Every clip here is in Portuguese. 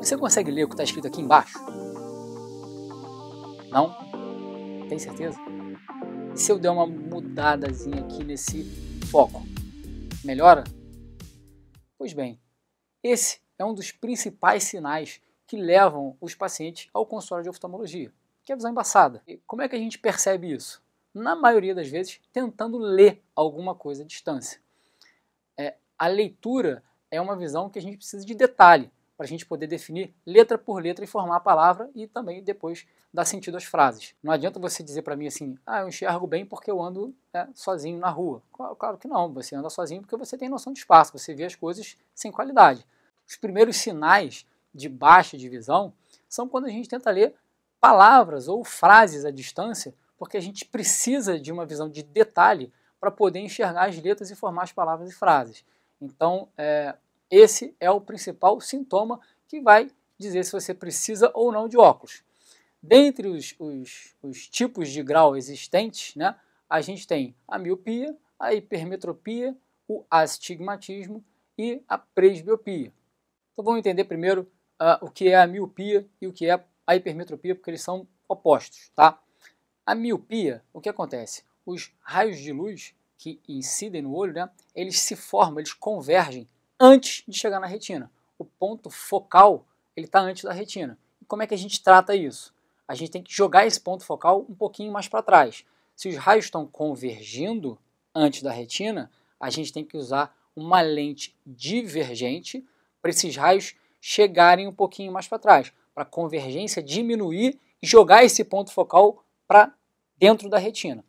Você consegue ler o que está escrito aqui embaixo? Não? Tem certeza? E se eu der uma mudadazinha aqui nesse foco? Melhora? Pois bem, esse é um dos principais sinais que levam os pacientes ao consultório de oftalmologia, que é a visão embaçada. E como é que a gente percebe isso? Na maioria das vezes, tentando ler alguma coisa à distância. É, a leitura é uma visão que a gente precisa de detalhe para a gente poder definir letra por letra e formar a palavra e também depois dar sentido às frases. Não adianta você dizer para mim assim, ah, eu enxergo bem porque eu ando né, sozinho na rua. Claro, que não, você anda sozinho porque você tem noção de espaço, você vê as coisas sem qualidade. Os primeiros sinais de baixa de visão são quando a gente tenta ler palavras ou frases à distância, porque a gente precisa de uma visão de detalhe para poder enxergar as letras e formar as palavras e frases. Então, é, esse é o principal sintoma que vai dizer se você precisa ou não de óculos. Dentre os, os, os tipos de grau existentes, né, a gente tem a miopia, a hipermetropia, o astigmatismo e a presbiopia. Então vamos entender primeiro uh, o que é a miopia e o que é a hipermetropia, porque eles são opostos, tá? A miopia, o que acontece? Os raios de luz que incidem no olho, né, eles se formam, eles convergem antes de chegar na retina. O ponto focal ele está antes da retina. E como é que a gente trata isso? A gente tem que jogar esse ponto focal um pouquinho mais para trás. Se os raios estão convergindo antes da retina, a gente tem que usar uma lente divergente para esses raios chegarem um pouquinho mais para trás, para a convergência diminuir e jogar esse ponto focal para dentro da retina.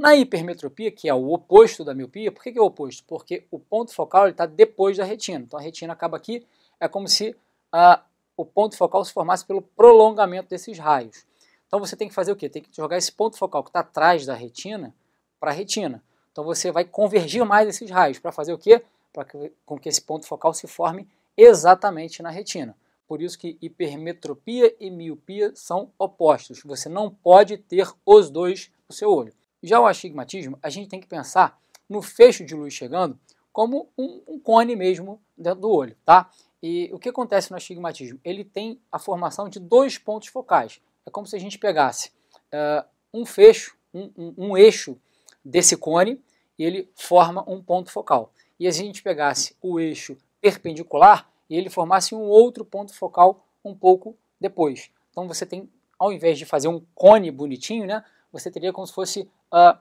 Na hipermetropia, que é o oposto da miopia, por que, que é o oposto? Porque o ponto focal está depois da retina. Então a retina acaba aqui, é como se ah, o ponto focal se formasse pelo prolongamento desses raios. Então você tem que fazer o quê? Tem que jogar esse ponto focal que está atrás da retina para a retina. Então você vai convergir mais esses raios para fazer o quê? Para com que esse ponto focal se forme exatamente na retina. Por isso que hipermetropia e miopia são opostos. Você não pode ter os dois no seu olho. Já o astigmatismo, a gente tem que pensar no fecho de luz chegando como um, um cone mesmo dentro do olho, tá? E o que acontece no astigmatismo? Ele tem a formação de dois pontos focais. É como se a gente pegasse uh, um fecho, um, um, um, eixo desse cone e ele forma um ponto focal. E a gente pegasse o eixo perpendicular e ele formasse um outro ponto focal um pouco depois. Então você tem, ao invés de fazer um cone bonitinho, né, você teria como se fosse uh,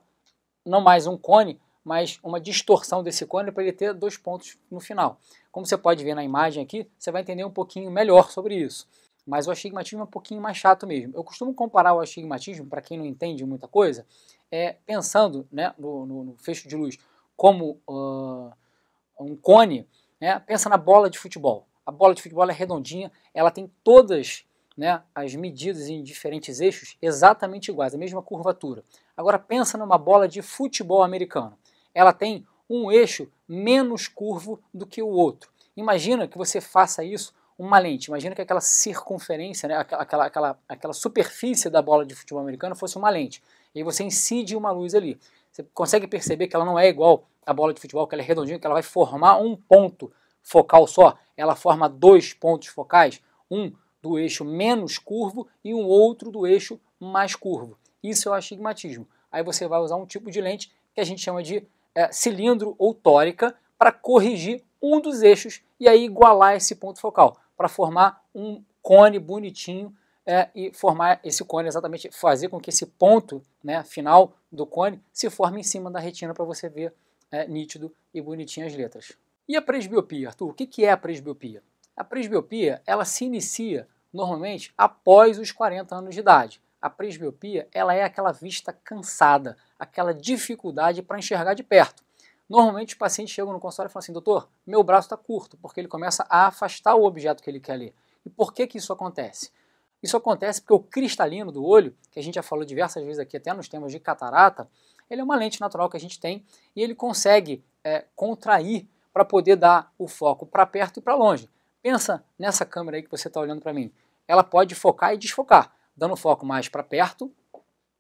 não mais um cone, mas uma distorção desse cone para ele ter dois pontos no final. Como você pode ver na imagem aqui, você vai entender um pouquinho melhor sobre isso. Mas o astigmatismo é um pouquinho mais chato mesmo. Eu costumo comparar o astigmatismo, para quem não entende muita coisa, é, pensando né, no, no, no fecho de luz como uh, um cone, né, pensa na bola de futebol. A bola de futebol é redondinha, ela tem todas né, as medidas em diferentes eixos exatamente iguais, a mesma curvatura. Agora pensa numa bola de futebol americano. Ela tem um eixo menos curvo do que o outro. Imagina que você faça isso uma lente. Imagina que aquela circunferência, né, aquela, aquela, aquela superfície da bola de futebol americano fosse uma lente. E aí você incide uma luz ali. Você consegue perceber que ela não é igual à bola de futebol, que ela é redondinha, que ela vai formar um ponto focal só. Ela forma dois pontos focais, um do eixo menos curvo e um outro do eixo mais curvo. Isso é o astigmatismo. Aí você vai usar um tipo de lente que a gente chama de é, cilindro ou tórica para corrigir um dos eixos e aí igualar esse ponto focal para formar um cone bonitinho é, e formar esse cone exatamente, fazer com que esse ponto né, final do cone se forme em cima da retina para você ver é, nítido e bonitinho as letras. E a presbiopia, Arthur? O que, que é a presbiopia? A presbiopia, ela se inicia normalmente após os 40 anos de idade. A presbiopia, ela é aquela vista cansada, aquela dificuldade para enxergar de perto. Normalmente os pacientes chegam no consultório e falam assim, doutor, meu braço está curto, porque ele começa a afastar o objeto que ele quer ler. E por que, que isso acontece? Isso acontece porque o cristalino do olho, que a gente já falou diversas vezes aqui, até nos temas de catarata, ele é uma lente natural que a gente tem e ele consegue é, contrair para poder dar o foco para perto e para longe. Pensa nessa câmera aí que você está olhando para mim. Ela pode focar e desfocar, dando foco mais para perto,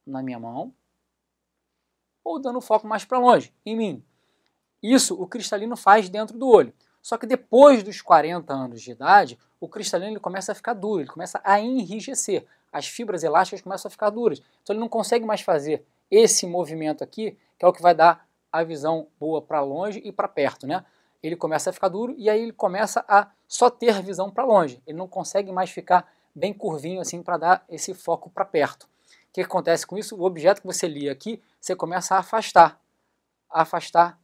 na minha mão, ou dando foco mais para longe, em mim. Isso o cristalino faz dentro do olho. Só que depois dos 40 anos de idade, o cristalino ele começa a ficar duro, ele começa a enrijecer. As fibras elásticas começam a ficar duras. Então ele não consegue mais fazer esse movimento aqui, que é o que vai dar a visão boa para longe e para perto, né? ele começa a ficar duro e aí ele começa a só ter visão para longe. Ele não consegue mais ficar bem curvinho assim para dar esse foco para perto. O que acontece com isso? O objeto que você lia aqui, você começa a afastar, afastar,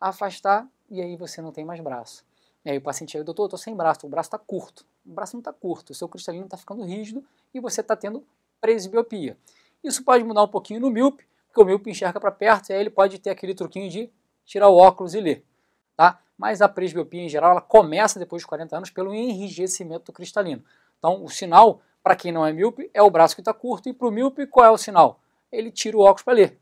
afastar e aí você não tem mais braço. E aí o paciente chega, doutor, eu estou sem braço, o braço está curto. O braço não está curto, o seu cristalino está ficando rígido e você está tendo presbiopia. Isso pode mudar um pouquinho no míope, porque o míope enxerga para perto e aí ele pode ter aquele truquinho de tirar o óculos e ler. Tá? Mas a presbiopia em geral ela começa depois de 40 anos pelo enrijecimento do cristalino. Então o sinal, para quem não é míope, é o braço que está curto, e para o míope qual é o sinal? Ele tira o óculos para ler.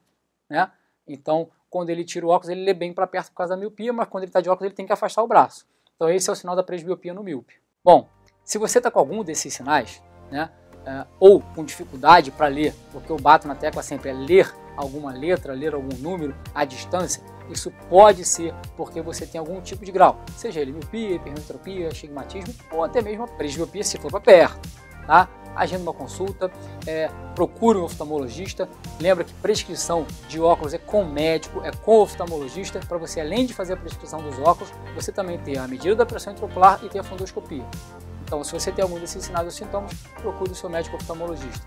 Né? Então quando ele tira o óculos ele lê bem para perto por causa da miopia, mas quando ele está de óculos ele tem que afastar o braço. Então esse é o sinal da presbiopia no míope. Bom, se você está com algum desses sinais, né, é, ou com dificuldade para ler, porque eu bato na tecla sempre é ler alguma letra, ler algum número à distância, isso pode ser porque você tem algum tipo de grau, seja ele miopia, hipermetropia, astigmatismo ou até mesmo a presbiopia se for para perto. Tá? Agenda uma consulta, é, procure um oftalmologista. Lembra que prescrição de óculos é com médico, é com oftalmologista, para você, além de fazer a prescrição dos óculos, você também ter a medida da pressão intraocular e ter a fundoscopia. Então, se você tem algum desses sinais ou sintomas, procure o seu médico oftalmologista.